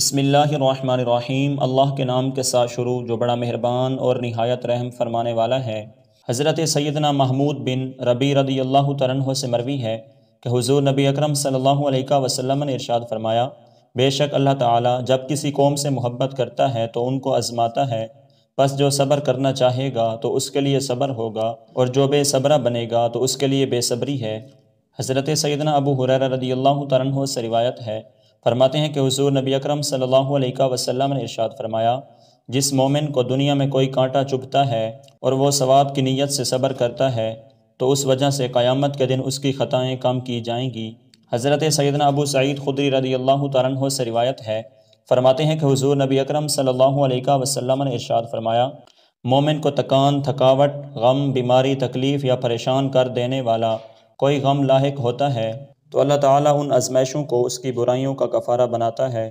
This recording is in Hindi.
बसमीम अल्लाह के नाम के साथ शुरू जो बड़ा मेहरबान और नहायत रहम फरमाने वाला है हज़रत सैदना महमूद बिन रबी रदी अल्लाह तरन से मरवी है कि हुजूर नबी अकरम सल्लल्लाहु अलैहि वसल्लम ने इरशाद फरमाया बेशक अल्लाह ताला जब किसी कौम से मोहब्बत करता है तो उनको आजमाता है बस जो सब्र करना चाहेगा तो उसके लिए सब्र होगा और जो बेसब्रा बनेगा तो उसके लिए बेसब्री है हज़रत सैदना अबू हुरर रदी अल्लाह तरन से रिवायत है फरमाते हैं कि हुजूर नबी अकरम सल्लल्लाहु अलैहि वसल्लम ने इरशाद फरमाया जिस मोमिन को दुनिया में कोई कांटा चुभता है और वो सवाब की नीयत से सब्र करता है तो उस वजह से क़यामत के दिन उसकी ख़ताएँ कम की जाएंगी हज़रत सैदना अबू सईद खुदरी रदी अल्लाह तन से रिवायत है फरमाते हैं कि हुजूर नबी अकरम सल्लल्लाहु अलैहि वसल्लम ने इरशाद फरमाया मोमिन को तकान थकावट गम बीमारी तकलीफ़ या परेशान कर देने वाला कोई गम लाक होता है तो अल्लाह ताला उन आजमाइशों को उसकी बुराइयों का कफ़ारा बनाता है